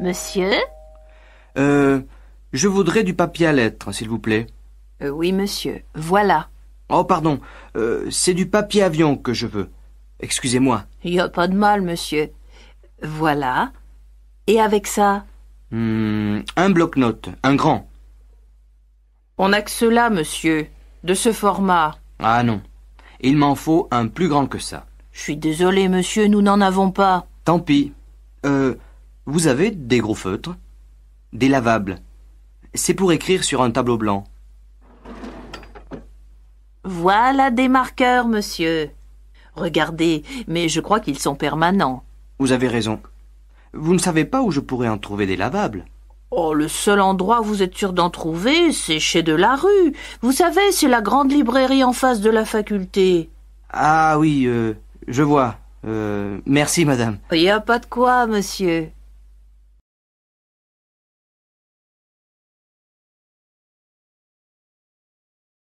Monsieur Euh. Je voudrais du papier à lettres, s'il vous plaît. Euh, oui, monsieur. Voilà. Oh, pardon. Euh, c'est du papier avion que je veux. Excusez-moi. Il Y a pas de mal, monsieur. Voilà. Et avec ça hmm, Un bloc-notes, un grand. On n'a que cela, monsieur, de ce format. Ah non. Il m'en faut un plus grand que ça. Je suis désolé, monsieur, nous n'en avons pas. Tant pis. Euh, vous avez des gros feutres Des lavables. C'est pour écrire sur un tableau blanc. Voilà des marqueurs, monsieur. Regardez, mais je crois qu'ils sont permanents. Vous avez raison. Vous ne savez pas où je pourrais en trouver des lavables. Oh, le seul endroit où vous êtes sûr d'en trouver, c'est chez de la rue. Vous savez, c'est la grande librairie en face de la faculté. Ah oui, euh, je vois. Euh, merci, madame. Il n'y a pas de quoi, monsieur.